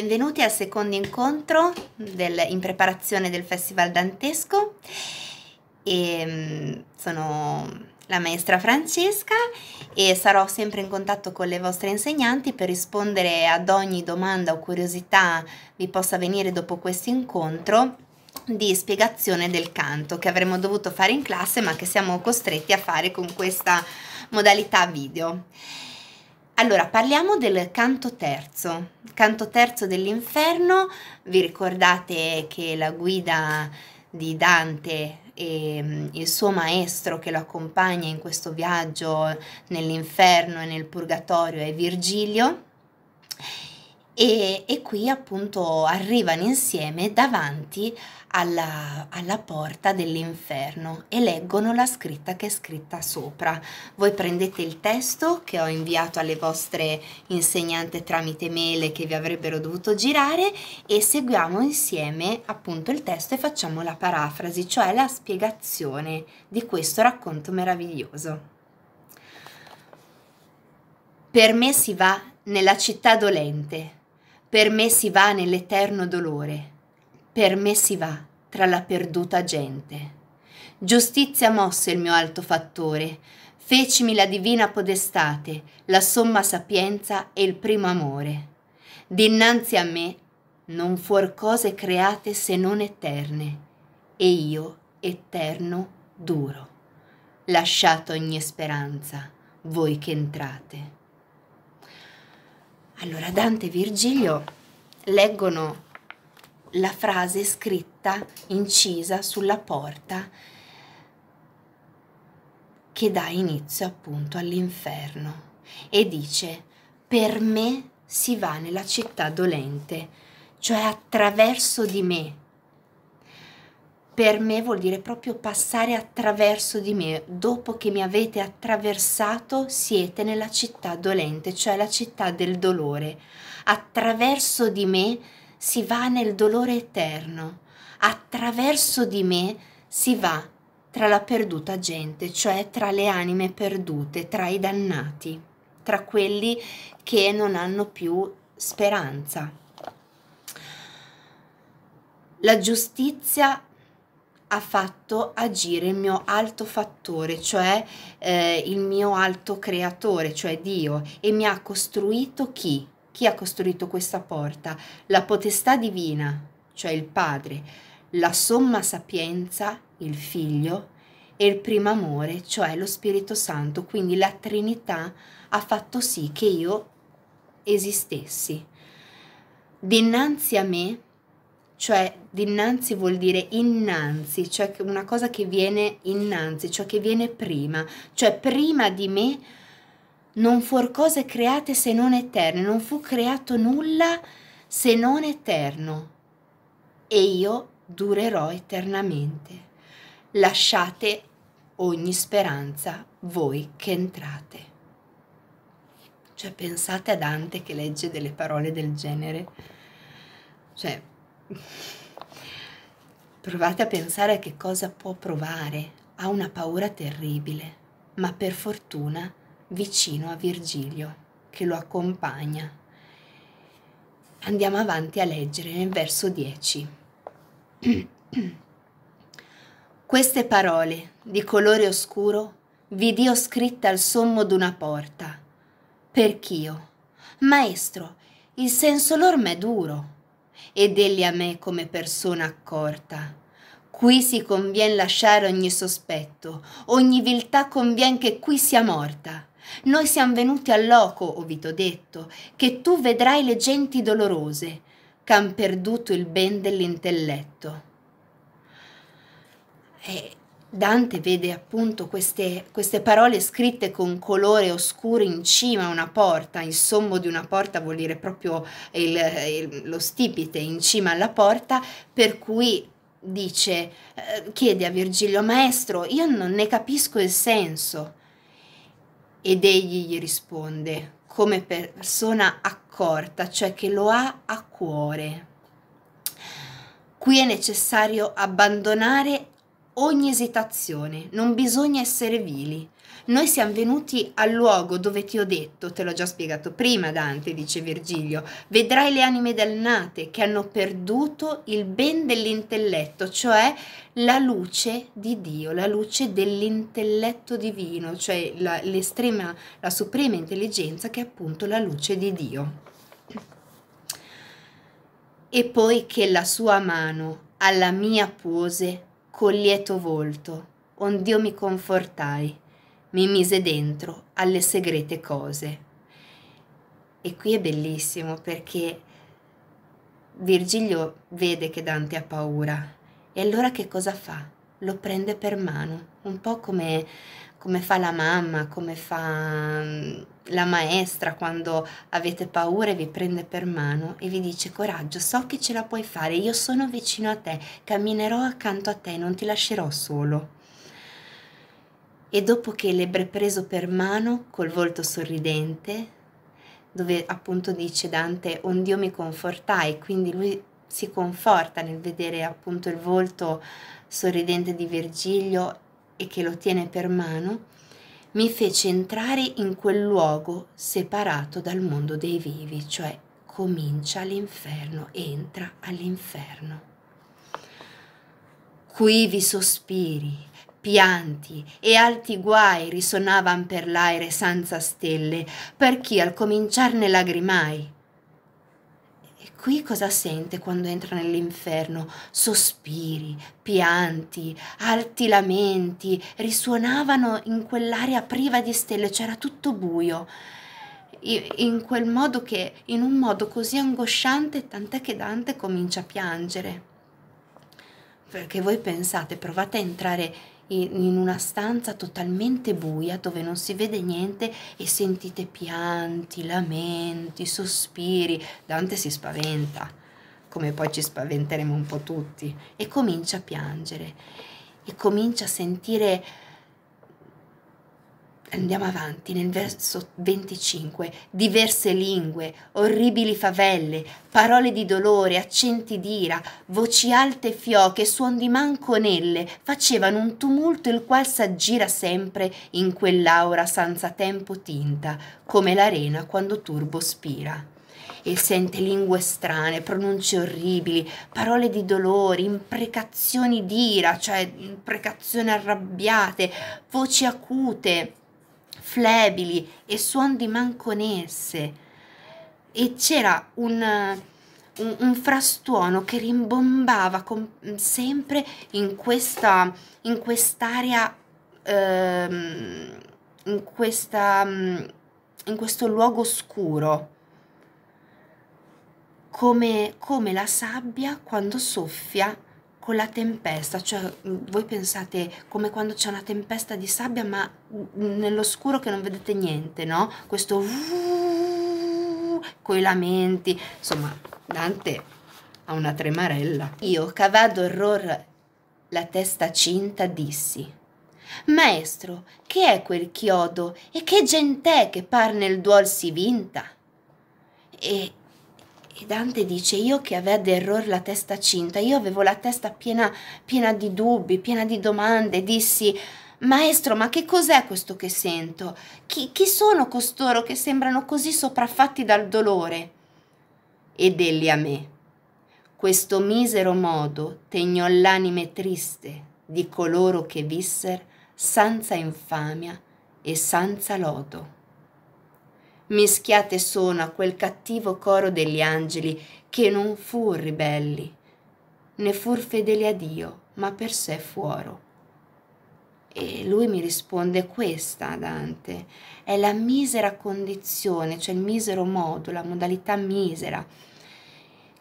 Benvenuti al secondo incontro del, in preparazione del Festival Dantesco. E, ehm, sono la maestra Francesca e sarò sempre in contatto con le vostre insegnanti per rispondere ad ogni domanda o curiosità vi possa venire dopo questo incontro di spiegazione del canto che avremmo dovuto fare in classe ma che siamo costretti a fare con questa modalità video. Allora, parliamo del canto terzo. Canto terzo dell'inferno, vi ricordate che la guida di Dante e mm, il suo maestro che lo accompagna in questo viaggio nell'inferno e nel purgatorio è Virgilio e, e, qui appunto arrivano insieme davanti alla, alla porta dell'inferno e leggono la scritta che è scritta sopra. Voi prendete il testo che ho inviato alle vostre insegnanti tramite mail che vi avrebbero dovuto girare e seguiamo insieme appunto il testo e facciamo la parafrasi, cioè la spiegazione di questo racconto meraviglioso. Per me si va nella città dolente per me si va nell'eterno dolore, per me si va tra la perduta gente. Giustizia mosse il mio alto fattore, fecimi la divina podestate, la somma sapienza e il primo amore. Dinanzi a me non fuor cose create se non eterne, e io eterno duro. Lasciate ogni speranza, voi che entrate. Allora Dante e Virgilio leggono la frase scritta, incisa sulla porta che dà inizio appunto all'inferno e dice per me si va nella città dolente, cioè attraverso di me per me vuol dire proprio passare attraverso di me. Dopo che mi avete attraversato siete nella città dolente, cioè la città del dolore. Attraverso di me si va nel dolore eterno. Attraverso di me si va tra la perduta gente, cioè tra le anime perdute, tra i dannati, tra quelli che non hanno più speranza. La giustizia ha fatto agire il mio alto fattore, cioè eh, il mio alto creatore, cioè Dio, e mi ha costruito chi? Chi ha costruito questa porta? La potestà divina, cioè il Padre, la somma sapienza, il Figlio, e il primo amore, cioè lo Spirito Santo. Quindi la Trinità ha fatto sì che io esistessi. Dinanzi a me cioè dinanzi vuol dire innanzi, cioè una cosa che viene innanzi, cioè che viene prima, cioè prima di me non fuor cose create se non eterne, non fu creato nulla se non eterno e io durerò eternamente. Lasciate ogni speranza voi che entrate. Cioè pensate a Dante che legge delle parole del genere. Cioè, Provate a pensare a che cosa può provare. Ha una paura terribile, ma per fortuna vicino a Virgilio, che lo accompagna. Andiamo avanti a leggere nel verso 10. Queste parole, di colore oscuro, vid'io scritte al sommo d'una porta. Perch'io, maestro, il senso lor m'è duro ed egli a me come persona accorta. Qui si convien lasciare ogni sospetto, ogni viltà convien che qui sia morta. Noi siamo venuti al loco, ovito detto, che tu vedrai le genti dolorose, ch'han perduto il ben dell'intelletto. E eh, Dante vede appunto queste, queste, parole scritte con colore oscuro in cima a una porta, il sommo di una porta vuol dire proprio il, il, lo stipite in cima alla porta, per cui dice, eh, chiede a Virgilio, maestro, io non ne capisco il senso. Ed egli gli risponde, come persona accorta, cioè che lo ha a cuore. Qui è necessario abbandonare ogni esitazione, non bisogna essere vili. Noi siamo venuti al luogo dove ti ho detto, te l'ho già spiegato prima Dante, dice Virgilio, vedrai le anime dannate che hanno perduto il ben dell'intelletto, cioè la luce di Dio, la luce dell'intelletto divino, cioè la, la suprema intelligenza che è appunto la luce di Dio. E poi che la sua mano alla mia pose col lieto volto, ond'io mi confortai, mi mise dentro alle segrete cose. E qui è bellissimo perché Virgilio vede che Dante ha paura e allora che cosa fa? Lo prende per mano, un po' come come fa la mamma, come fa mm, la maestra quando avete paura e vi prende per mano e vi dice coraggio, so che ce la puoi fare, io sono vicino a te, camminerò accanto a te, non ti lascerò solo. E dopo che l'ebbe preso per mano col volto sorridente, dove appunto dice Dante, un Dio mi confortai, quindi lui si conforta nel vedere appunto il volto sorridente di Virgilio e che lo tiene per mano, mi fece entrare in quel luogo separato dal mondo dei vivi, cioè comincia l'inferno, entra all'inferno. Quivi sospiri, pianti e alti guai risonavan per l'aere senza stelle, per chi al cominciar ne lagrimai Qui cosa sente quando entra nell'inferno? Sospiri, pianti, alti lamenti, risuonavano in quell'area priva di stelle, c'era tutto buio in quel modo che, in un modo così angosciante, tant'è che Dante comincia a piangere. Perché voi pensate, provate a entrare in una stanza totalmente buia dove non si vede niente e sentite pianti, lamenti, sospiri. Dante si spaventa, come poi ci spaventeremo un po' tutti, e comincia a piangere e comincia a sentire Andiamo avanti nel verso 25. Diverse lingue, orribili favelle, parole di dolore, accenti d'ira, voci alte e fioche, suon di manconelle, facevano un tumulto il qual s'aggira sempre in quell'aura senza tempo tinta, come l'arena quando turbo spira e sente lingue strane, pronunce orribili, parole di dolore, imprecazioni d'ira, cioè imprecazioni arrabbiate, voci acute flebili e suon di manconesse e c'era un, un, un, frastuono che rimbombava con, sempre in questa in quest'area ehm, in questa in questo luogo scuro come, come la sabbia quando soffia con la tempesta, cioè mm, voi pensate come quando c'è una tempesta di sabbia ma mm, nell'oscuro che non vedete niente, no? Questo uh, coi lamenti, insomma Dante ha una tremarella. Io, cavado orror la testa cinta, dissi Maestro, che è quel chiodo e che gent'è che par nel duol si vinta? E e Dante dice, io che avevo d'error la testa cinta, io avevo la testa piena, piena di dubbi, piena di domande, dissi, Maestro, ma che cos'è questo che sento? Chi, chi, sono costoro che sembrano così sopraffatti dal dolore? Ed egli a me. Questo misero modo tegnò l'anime triste di coloro che visser senza infamia e senza lodo mischiate sono a quel cattivo coro degli angeli che non fur ribelli, né fur fedeli a Dio, ma per sé fuoro. E lui mi risponde questa, Dante, è la misera condizione, cioè il misero modo, la modalità misera,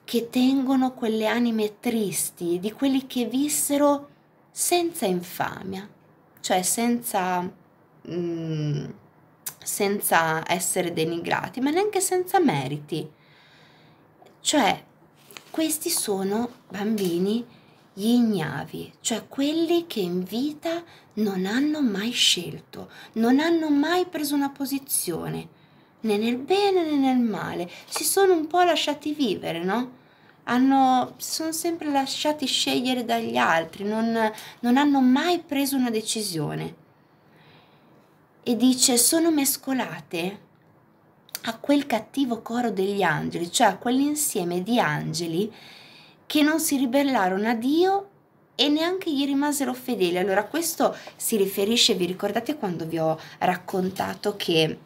che tengono quelle anime tristi di quelli che vissero senza infamia, cioè senza... Mm, senza essere denigrati, ma neanche senza meriti. Cioè, questi sono bambini gli ignavi, cioè quelli che in vita non hanno mai scelto, non hanno mai preso una posizione, né nel bene né nel male, si sono un po' lasciati vivere, no? Hanno, si sono sempre lasciati scegliere dagli altri, non, non hanno mai preso una decisione e dice sono mescolate a quel cattivo coro degli angeli, cioè a quell'insieme di angeli che non si ribellarono a Dio e neanche gli rimasero fedeli. Allora questo si riferisce, vi ricordate quando vi ho raccontato che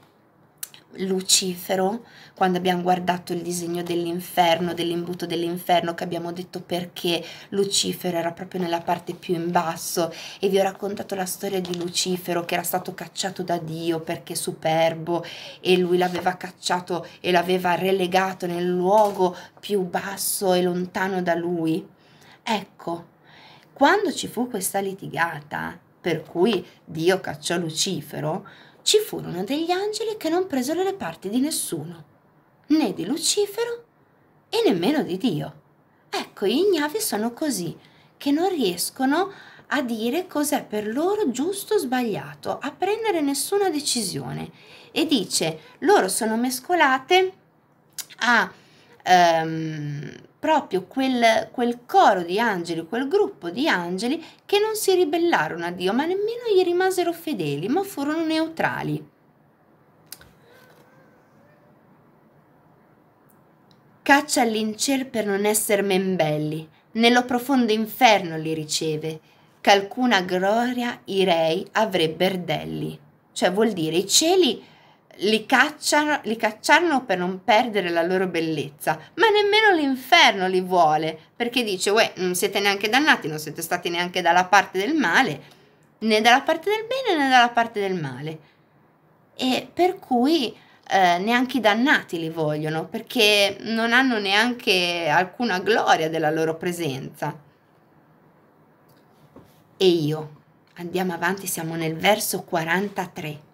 Lucifero, quando abbiamo guardato il disegno dell'inferno, dell'imbuto dell'inferno, che abbiamo detto perché Lucifero era proprio nella parte più in basso e vi ho raccontato la storia di Lucifero che era stato cacciato da Dio perché superbo e lui l'aveva cacciato e l'aveva relegato nel luogo più basso e lontano da lui. Ecco, quando ci fu questa litigata per cui Dio cacciò Lucifero, ci furono degli angeli che non presero le parti di nessuno, né di Lucifero e nemmeno di Dio. Ecco, gli ignavi sono così, che non riescono a dire cos'è per loro giusto o sbagliato, a prendere nessuna decisione. E dice, loro sono mescolate a ehm, proprio quel, quel coro di angeli, quel gruppo di angeli che non si ribellarono a Dio, ma nemmeno gli rimasero fedeli, ma furono neutrali. Caccia all'incir per non esser membelli, nello profondo inferno li riceve, alcuna gloria i rei avrebbero delli. Cioè vuol dire i cieli li, cacciano, li cacciarono per non perdere la loro bellezza, ma nemmeno l'inferno li vuole, perché dice, uè, non siete neanche dannati, non siete stati neanche dalla parte del male, né dalla parte del bene né dalla parte del male. E per cui eh, neanche i dannati li vogliono, perché non hanno neanche alcuna gloria della loro presenza. E io, andiamo avanti, siamo nel verso 43.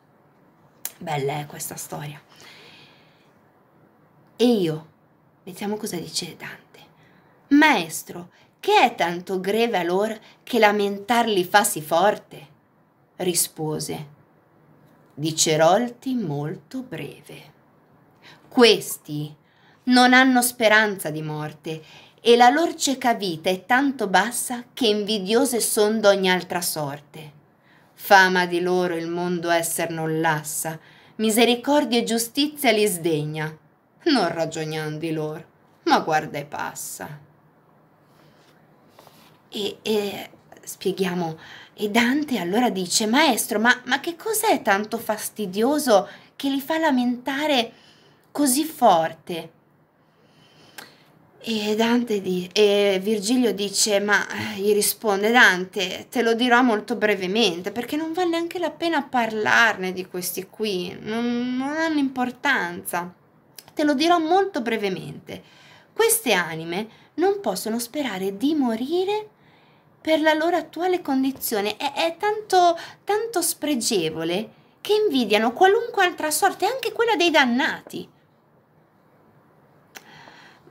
Bella è eh, questa storia. E io, vediamo cosa dice Dante. Maestro, che è tanto greve allor che lamentar li fa sì forte? rispose. Dicerolti molto breve. Questi non hanno speranza di morte e la lor cieca vita è tanto bassa che invidiose son d'ogni altra sorte fama di loro il mondo esser non lassa, misericordia e giustizia li sdegna, non ragionan di lor, ma guarda e passa. E, e spieghiamo, e Dante allora dice, maestro, ma, ma che cos'è tanto fastidioso che li fa lamentare così forte? E, di, e, Virgilio dice, ma eh, gli risponde Dante, te lo dirò molto brevemente, perché non vale neanche la pena parlarne di questi qui, non, non hanno importanza. Te lo dirò molto brevemente. Queste anime non possono sperare di morire per la loro attuale condizione, è, è tanto, tanto spregevole che invidiano qualunque altra sorte, anche quella dei dannati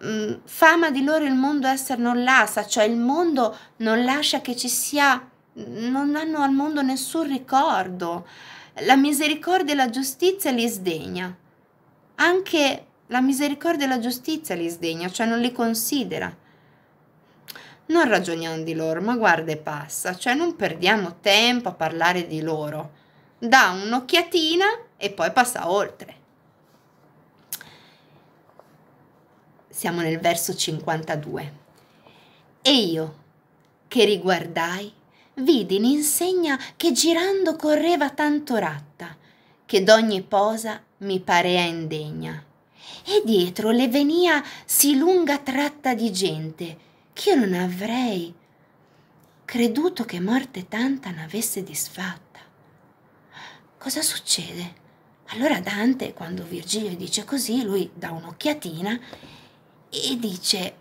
mh, mm, fama di loro il mondo essere non lascia, cioè il mondo non lascia che ci sia, non hanno al mondo nessun ricordo. La misericordia e la giustizia li sdegna. Anche la misericordia e la giustizia li sdegna, cioè non li considera. Non ragioniamo di loro, ma guarda e passa, cioè non perdiamo tempo a parlare di loro. Da un'occhiatina e poi passa oltre. siamo nel verso 52. E io, che riguardai, vidi l'insegna che girando correva tanto ratta, che d'ogni posa mi parea indegna. E dietro le venia si lunga tratta di gente, ch'io non avrei creduto che morte tanta n'avesse disfatta. Cosa succede? Allora Dante, quando Virgilio dice così, lui dà un'occhiatina e dice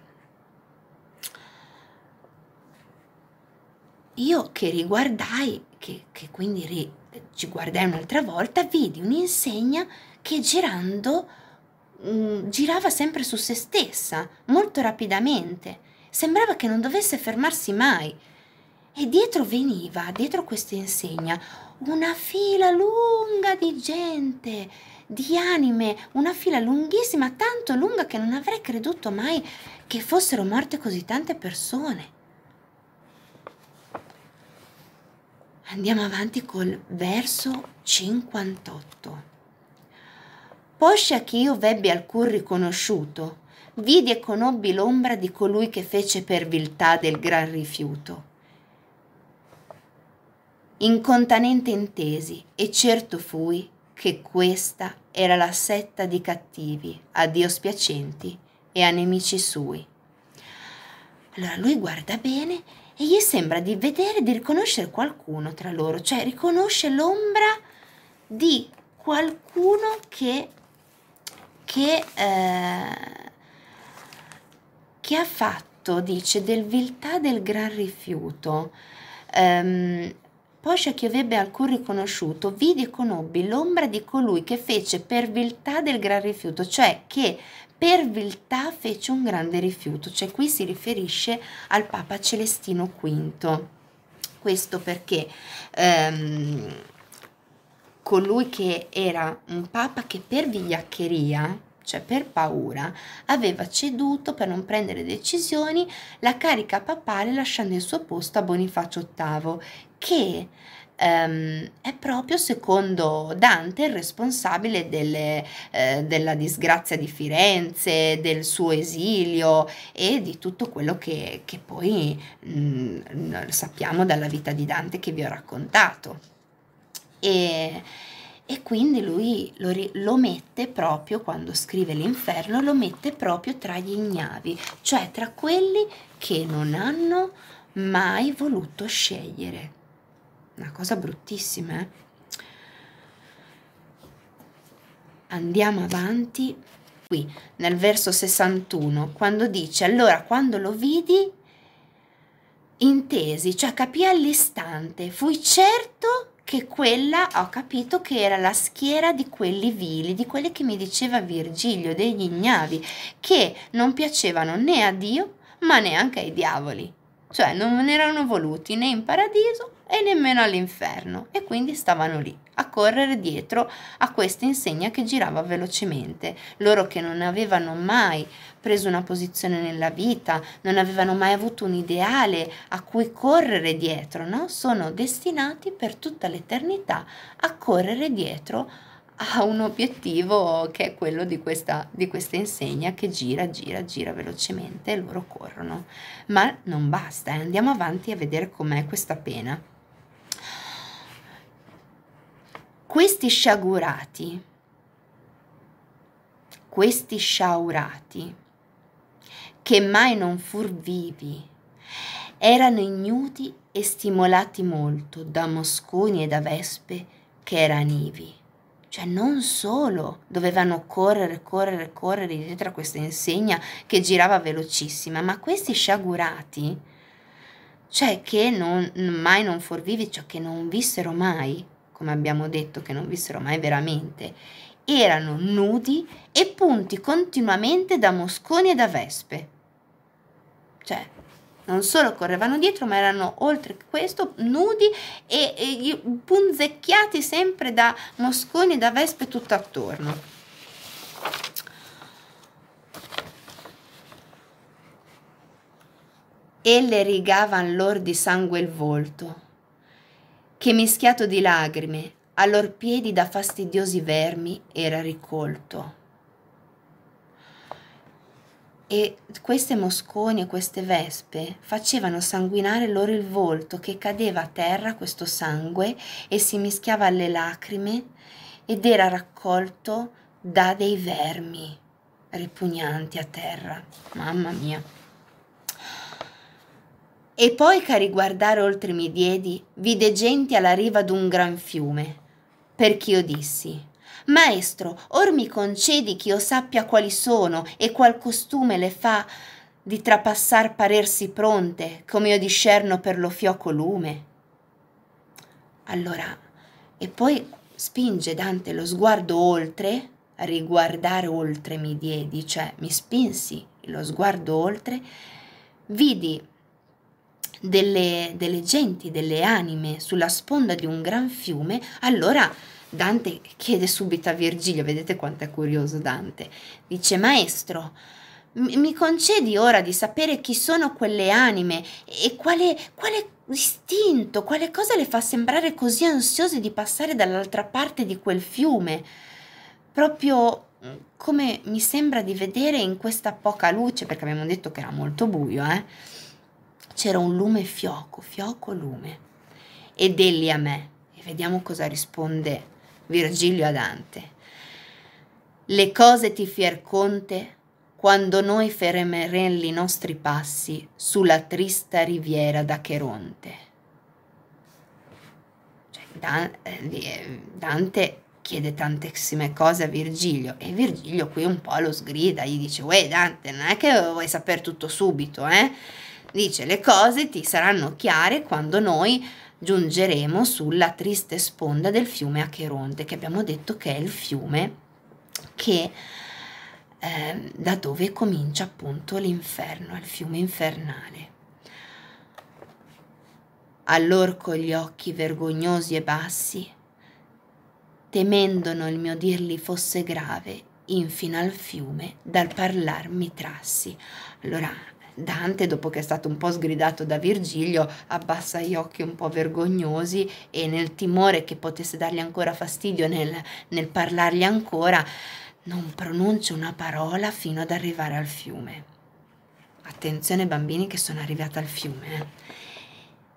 io che riguardai, che, che quindi ri, ci guardai un'altra volta, vidi un'insegna che girando mh, mm, girava sempre su se stessa, molto rapidamente. Sembrava che non dovesse fermarsi mai. E dietro veniva, dietro questa insegna, una fila lunga di gente di anime, una fila lunghissima, tanto lunga che non avrei creduto mai che fossero morte così tante persone. Andiamo avanti col verso 58. Poscia che io v'ebbi alcun riconosciuto, vidi e conobbi l'ombra di colui che fece per viltà del gran rifiuto. Incontanente intesi, e certo fui che questa era la setta di cattivi, a Dio spiacenti e a nemici sui. Allora lui guarda bene e gli sembra di vedere, di riconoscere qualcuno tra loro, cioè riconosce l'ombra di qualcuno che, che, eh, che ha fatto, dice, del viltà del gran rifiuto. Um, poscia che avebbe alcun riconosciuto, vidi e conobbi l'ombra di colui che fece per viltà del gran rifiuto, cioè che per viltà fece un grande rifiuto, cioè qui si riferisce al Papa Celestino V. Questo perché ehm, colui che era un Papa che per vigliaccheria cioè per paura, aveva ceduto per non prendere decisioni la carica papale lasciando il suo posto a Bonifacio VIII, che ehm, è proprio secondo Dante il responsabile delle, eh, della disgrazia di Firenze, del suo esilio e di tutto quello che, che poi mh, mm, sappiamo dalla vita di Dante che vi ho raccontato. E, e quindi lui lo, lo, mette proprio, quando scrive l'inferno, lo mette proprio tra gli ignavi, cioè tra quelli che non hanno mai voluto scegliere. Una cosa bruttissima, eh? Andiamo avanti qui, nel verso 61, quando dice, allora quando lo vidi, intesi, cioè capì all'istante, fui certo che quella ho capito che era la schiera di quelli vili, di quelli che mi diceva Virgilio, degli ignavi, che non piacevano né a Dio ma neanche ai diavoli. Cioè non erano voluti né in paradiso e nemmeno all'inferno e quindi stavano lì a correre dietro a questa insegna che girava velocemente. Loro che non avevano mai preso una posizione nella vita, non avevano mai avuto un ideale a cui correre dietro, no? Sono destinati per tutta l'eternità a correre dietro a un obiettivo che è quello di questa, di questa insegna che gira, gira, gira velocemente e loro corrono. Ma non basta, eh? andiamo avanti a vedere com'è questa pena. questi sciagurati, questi sciaurati, che mai non fur vivi, erano ignuti e stimolati molto da mosconi e da vespe che erano ivi. Cioè non solo dovevano correre, correre, correre dietro a questa insegna che girava velocissima, ma questi sciagurati, cioè che non, mai non vivi, cioè che non vissero mai, come abbiamo detto che non vissero mai veramente, erano nudi e punti continuamente da mosconi e da vespe. Cioè, non solo correvano dietro, ma erano oltre che questo nudi e, e punzecchiati sempre da mosconi e da vespe tutto attorno. E le rigavano loro di sangue il volto che mischiato di lagrime, a lor piedi da fastidiosi vermi era ricolto. E queste mosconi e queste vespe facevano sanguinare loro il volto che cadeva a terra questo sangue e si mischiava alle lacrime ed era raccolto da dei vermi ripugnanti a terra. Mamma mia. E poi che a riguardare oltre mi diedi, vide gente alla riva d'un gran fiume. Perch'io dissi, Maestro, or mi concedi ch'io sappia quali sono e qual costume le fa di trapassar parersi pronte, come io discerno per lo fioco lume. Allora, e poi spinge Dante lo sguardo oltre, a riguardare oltre mi diedi, cioè mi spinsi lo sguardo oltre, vidi delle, delle genti, delle anime sulla sponda di un gran fiume, allora Dante chiede subito a Virgilio, vedete quanto è curioso Dante, dice maestro, mi concedi ora di sapere chi sono quelle anime e quale, quale istinto, quale cosa le fa sembrare così ansiose di passare dall'altra parte di quel fiume, proprio mm, come mi sembra di vedere in questa poca luce, perché abbiamo detto che era molto buio, eh? c'era un lume fioco, fioco lume. Ed egli a me. E vediamo cosa risponde Virgilio a Dante. Le cose ti fierconte quando noi fermerem i nostri passi sulla trista riviera d'Acheronte. Cioè, eh, Dante chiede tantissime cose a Virgilio e Virgilio qui un po' lo sgrida, gli dice, uè Dante, non è che vuoi sapere tutto subito, eh? Dice le cose ti saranno chiare quando noi giungeremo sulla triste sponda del fiume Acheronte, che abbiamo detto che è il fiume che eh, da dove comincia appunto l'inferno, il fiume infernale. Allor con gli occhi vergognosi e bassi, temendono il mio dirli fosse grave, infino al fiume dal parlar mi trassi. Allora Dante, dopo che è stato un po' sgridato da Virgilio, abbassa gli occhi un po' vergognosi e nel timore che potesse dargli ancora fastidio nel, nel parlargli ancora, non pronuncia una parola fino ad arrivare al fiume. Attenzione bambini che sono arrivata al fiume. Eh.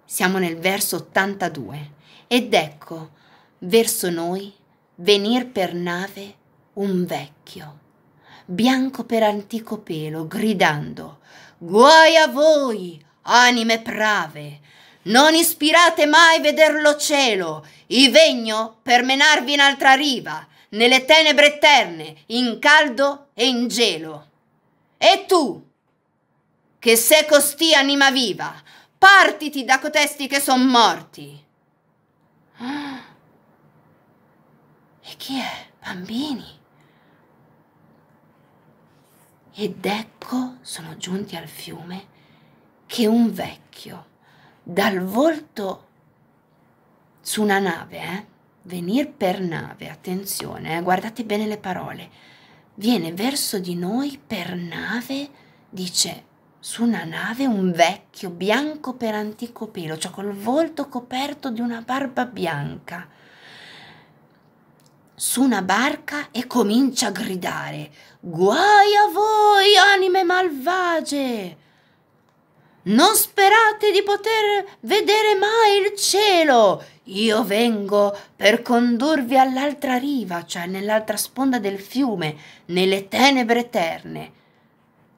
Siamo nel verso 82 ed ecco verso noi venir per nave un vecchio, bianco per antico pelo, gridando Guai a voi, anime prave! Non ispirate mai veder lo cielo, i vegno per menarvi in altra riva, nelle tenebre eterne, in caldo e in gelo. E tu, che sei costì anima viva, partiti da cotesti che son morti. E chi è, bambini? Ed ecco sono giunti al fiume che un vecchio, dal volto su una nave, eh? venir per nave, attenzione, eh? guardate bene le parole, viene verso di noi per nave, dice su una nave un vecchio bianco per antico pelo, cioè col volto coperto di una barba bianca su una barca e comincia a gridare Guai a voi, anime malvagie! Non sperate di poter vedere mai il cielo! Io vengo per condurvi all'altra riva, cioè nell'altra sponda del fiume, nelle tenebre eterne,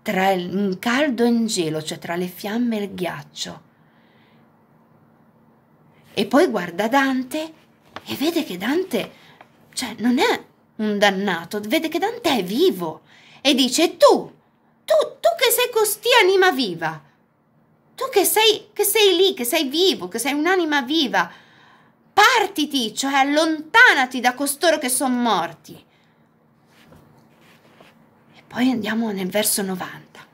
tra il caldo e il gelo, cioè tra le fiamme e il ghiaccio. E poi guarda Dante e vede che Dante cioè, non è un dannato, vede che Dante è vivo e dice tu, tu, tu che sei costì anima viva, tu che sei, che sei lì, che sei vivo, che sei un'anima viva, partiti, cioè allontanati da costoro che sono morti. E poi andiamo nel verso 90.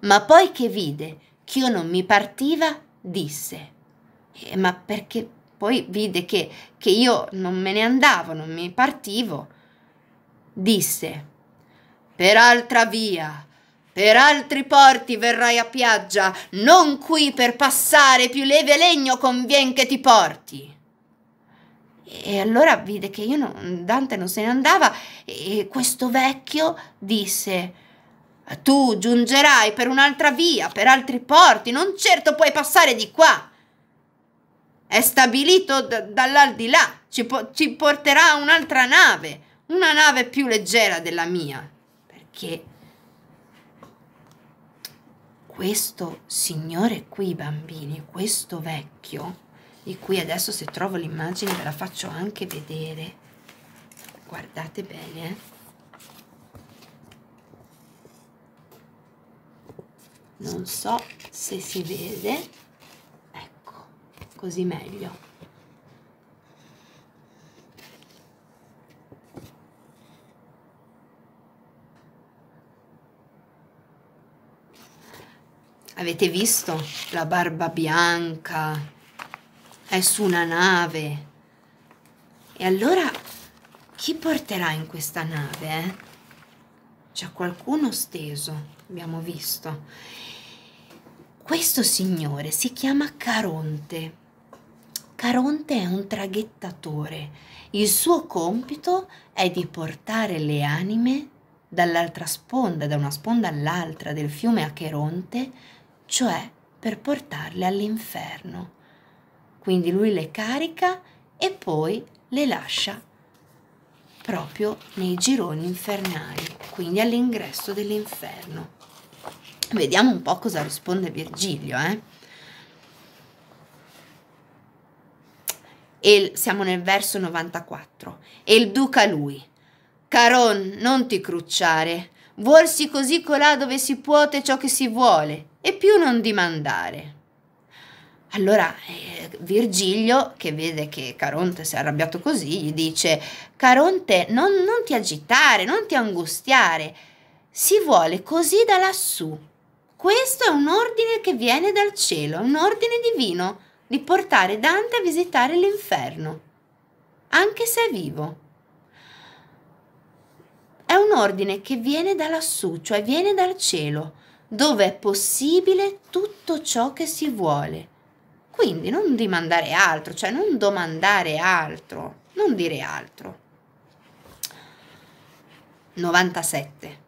Ma poi che vide che io non mi partiva, disse, eh, ma perché poi vide che, che io non me ne andavo, non mi partivo, disse, per altra via, per altri porti verrai a piaggia, non qui per passare, più leve legno convien che ti porti. E allora vide che io non, Dante non se ne andava e questo vecchio disse Tu giungerai per un'altra via, per altri porti, non certo puoi passare di qua è stabilito d- dall'aldilà, ci, po- ci porterà un'altra nave, una nave più leggera della mia, perché questo signore qui, bambini, questo vecchio, di cui adesso se trovo l'immagine ve la faccio anche vedere, guardate bene, eh? non so se si vede così meglio Avete visto la barba bianca? È su una nave. E allora chi porterà in questa nave? Eh? C'è qualcuno steso, abbiamo visto. Questo signore si chiama Caronte Caronte è un traghettatore. Il suo compito è di portare le anime dall'altra sponda, da una sponda all'altra del fiume Acheronte, cioè per portarle all'inferno. Quindi lui le carica e poi le lascia proprio nei gironi infernali, quindi all'ingresso dell'inferno. Vediamo un po' cosa risponde Virgilio, eh? e siamo nel verso 94. E il duca lui, Caron, non ti crucciare, vuolsi così colà dove si puote ciò che si vuole, e più non dimandare. Allora eh, Virgilio, che vede che Caronte si è arrabbiato così, gli dice, Caronte, non, non ti agitare, non ti angustiare, si vuole così da lassù. Questo è un ordine che viene dal cielo, un ordine divino di portare Dante a visitare l'inferno, anche se è vivo. È un ordine che viene da lassù, cioè viene dal cielo, dove è possibile tutto ciò che si vuole. Quindi non dimandare altro, cioè non domandare altro, non dire altro. 97.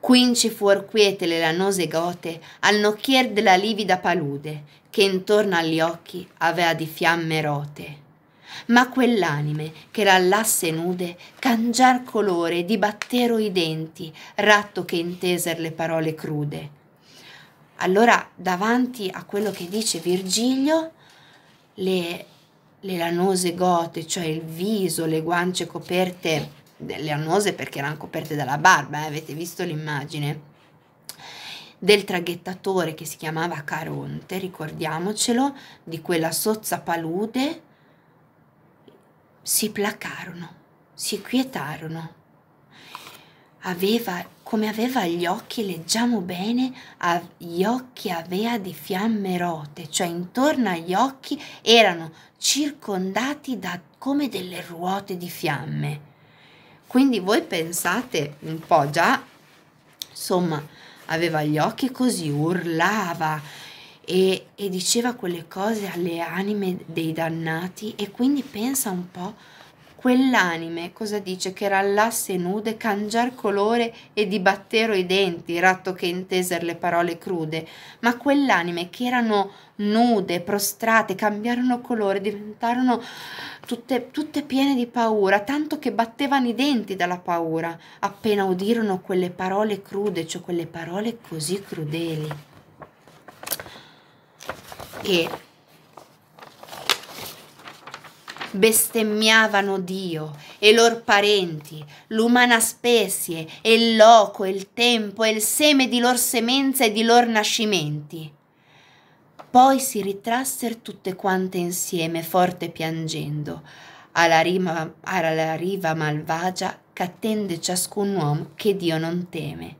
Quinci fuor quiete le lanose gote al nocchier della livida palude, che intorno agli occhi avea di fiamme rote. Ma quell'anime che rallasse nude cangiar colore, dibattero i denti, ratto che inteser le parole crude. Allora, davanti a quello che dice Virgilio, le, le lanose gote, cioè il viso, le guance coperte delle annose perché erano coperte dalla barba, eh, avete visto l'immagine del traghettatore che si chiamava Caronte, ricordiamocelo, di quella sozza palude, si placarono, si quietarono. Aveva, come aveva gli occhi, leggiamo bene, gli occhi avea di fiamme rote, cioè intorno agli occhi erano circondati da come delle ruote di fiamme quindi voi pensate un po' già, insomma, aveva gli occhi così, urlava e, e diceva quelle cose alle anime dei dannati e quindi pensa un po' quell'anime cosa dice che rallasse nude cangiar colore e dibattero i denti ratto che inteser le parole crude ma quell'anime che erano nude prostrate cambiarono colore diventarono tutte, tutte piene di paura tanto che battevano i denti dalla paura appena udirono quelle parole crude cioè quelle parole così crudeli che bestemmiavano Dio e lor parenti, l'umana specie, e il loco, e il tempo, e il seme di lor semenza e di lor nascimenti. Poi si ritrasser tutte quante insieme, forte piangendo, alla, rima, alla riva malvagia ch'attende ciascun uomo che Dio non teme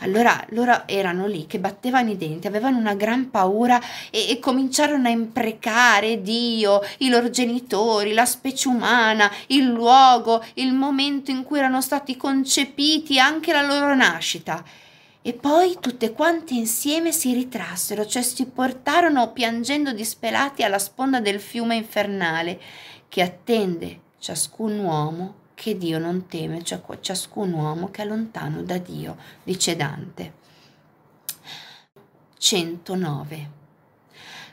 allora loro erano lì che battevano i denti, avevano una gran paura e, e cominciarono a imprecare Dio, i loro genitori, la specie umana, il luogo, il momento in cui erano stati concepiti, anche la loro nascita. E poi tutte quante insieme si ritrassero, cioè si portarono piangendo disperati alla sponda del fiume infernale che attende ciascun uomo che Dio non teme cioè ciascun uomo che è lontano da Dio, dice Dante. 109.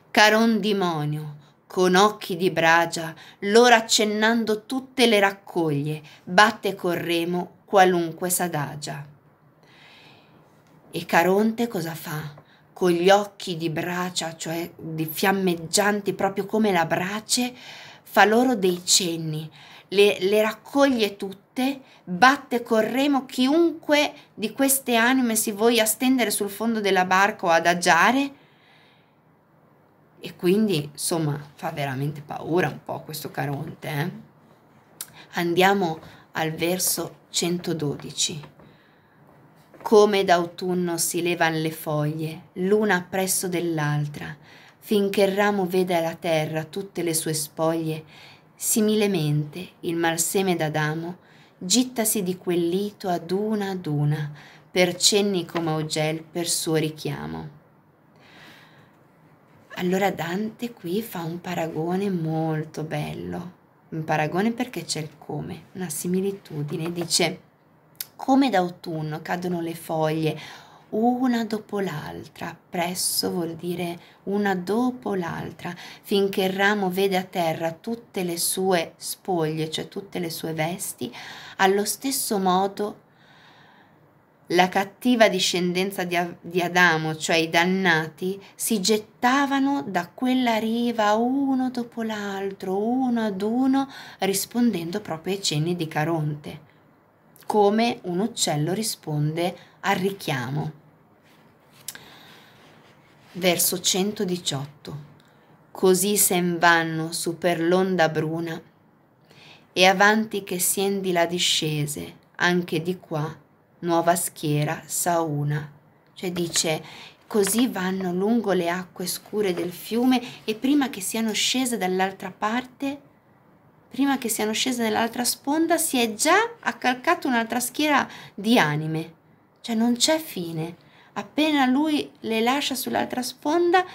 Caron dimonio, con occhi di bragia, l'ora accennando tutte le raccoglie, batte col remo qualunque s'adagia. E Caronte cosa fa? Con gli occhi di bracia, cioè di fiammeggianti proprio come la brace, fa loro dei cenni, le, le raccoglie tutte, batte col remo chiunque di queste anime si voglia stendere sul fondo della barca o adagiare. E quindi, insomma, fa veramente paura un po' questo Caronte. Eh? Andiamo al verso 112. Come d'autunno si levan le foglie, l'una presso dell'altra, finché il ramo veda la terra tutte le sue spoglie Similemente il malseme d'Adamo gittasi di quel lito ad una ad una, per cenni come Augel per suo richiamo. Allora Dante qui fa un paragone molto bello, un paragone perché c'è il come, una similitudine, dice come d'autunno cadono le foglie una dopo l'altra, presso vuol dire una dopo l'altra, finché il ramo vede a terra tutte le sue spoglie, cioè tutte le sue vesti, allo stesso modo la cattiva discendenza di, Adamo, cioè i dannati, si gettavano da quella riva uno dopo l'altro, uno ad uno, rispondendo proprio ai cenni di Caronte, come un uccello risponde al richiamo verso 118. Così sen vanno su per l'onda bruna e avanti che sien di là discese, anche di qua, nuova schiera sa una. Cioè dice, così vanno lungo le acque scure del fiume e prima che siano scese dall'altra parte, prima che siano scese dall'altra sponda, si è già accalcata un'altra schiera di anime. Cioè non c'è fine appena lui le lascia sull'altra sponda,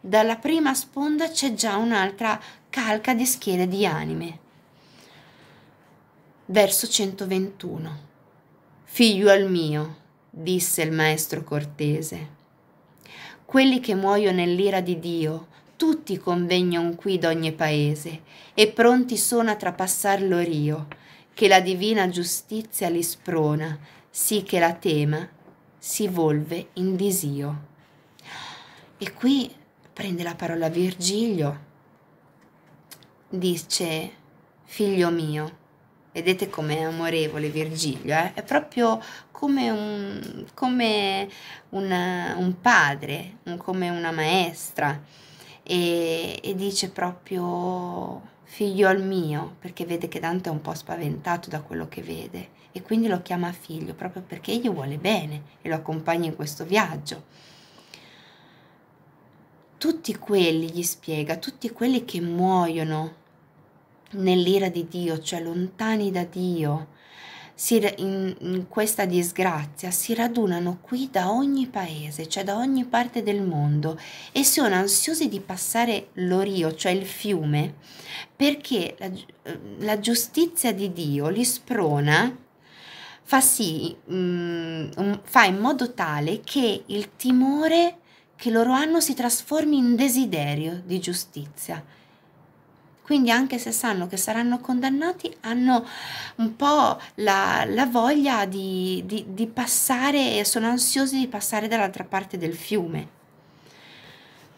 dalla prima sponda c'è già un'altra calca di schiere di anime. Verso 121. Figliuol mio, disse il maestro cortese, quelli che muoiono nell'ira di Dio, tutti convegnon qui d'ogni paese, e pronti sono a trapassar rio, che la divina giustizia li sprona, sì che la tema si volve in disio. E qui prende la parola Virgilio. Dice, figlio mio, vedete com'è amorevole Virgilio, eh? è proprio come un, come una, un padre, un, come una maestra. E, e dice proprio figliol mio, perché vede che Dante è un po' spaventato da quello che vede e quindi lo chiama figlio proprio perché gli vuole bene e lo accompagna in questo viaggio. Tutti quelli, gli spiega, tutti quelli che muoiono nell'ira di Dio, cioè lontani da Dio, in, in, questa disgrazia si radunano qui da ogni paese, cioè da ogni parte del mondo e sono ansiosi di passare l'orio, cioè il fiume, perché la, eh, la giustizia di Dio li sprona fa sì, mh, mm, fa in modo tale che il timore che loro hanno si trasformi in desiderio di giustizia. Quindi anche se sanno che saranno condannati, hanno un po' la, la voglia di, di, di passare, sono ansiosi di passare dall'altra parte del fiume,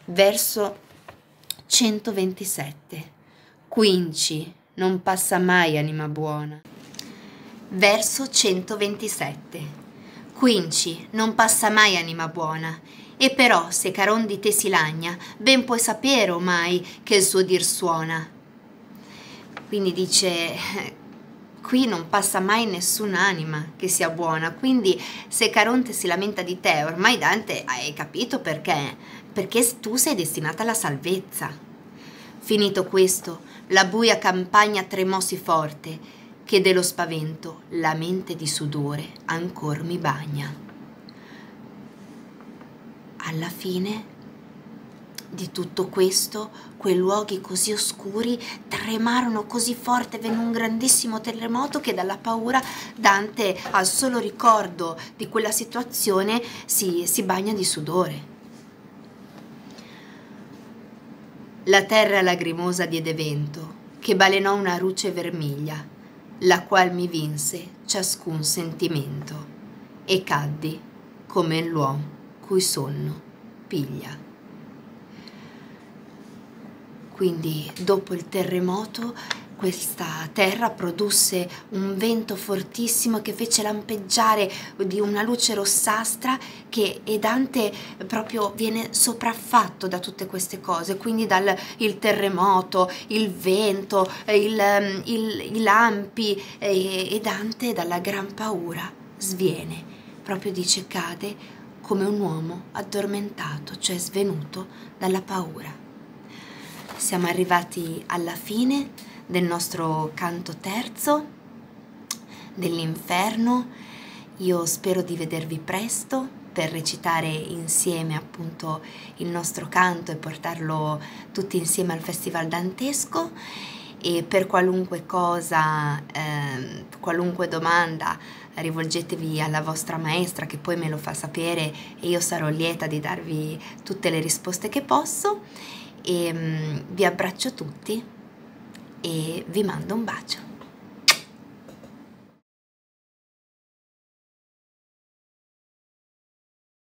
verso 127. Quinci, non passa mai anima buona. Verso 127. Quinci, non passa mai anima buona, e però se Caron di te si lagna, ben puoi sapere ormai che il suo dir suona. Quindi dice, qui non passa mai nessun'anima che sia buona, quindi se Caronte si lamenta di te, ormai Dante hai capito perché, perché tu sei destinata alla salvezza. Finito questo, la buia campagna tremò sì forte che dello spavento la mente di sudore ancor mi bagna. Alla fine di tutto questo, quei luoghi così oscuri tremarono così forte, venne un grandissimo terremoto che dalla paura Dante al solo ricordo di quella situazione si, si bagna di sudore. La terra lagrimosa diede vento, che balenò una luce vermiglia la qual mi vinse ciascun sentimento, e caddi come l'uomo cui sonno piglia. Quindi dopo il terremoto questa terra produsse un vento fortissimo che fece lampeggiare di una luce rossastra che e Dante proprio viene sopraffatto da tutte queste cose, quindi dal il terremoto, il vento, il, mm, il, i lampi e, e Dante dalla gran paura sviene, proprio dice cade come un uomo addormentato, cioè svenuto dalla paura. Siamo arrivati alla fine del nostro canto terzo, dell'inferno. Io spero di vedervi presto per recitare insieme appunto il nostro canto e portarlo tutti insieme al Festival Dantesco e per qualunque cosa, eh, qualunque domanda rivolgetevi alla vostra maestra che poi me lo fa sapere e io sarò lieta di darvi tutte le risposte che posso e mm, vi abbraccio tutti e vi mando un bacio.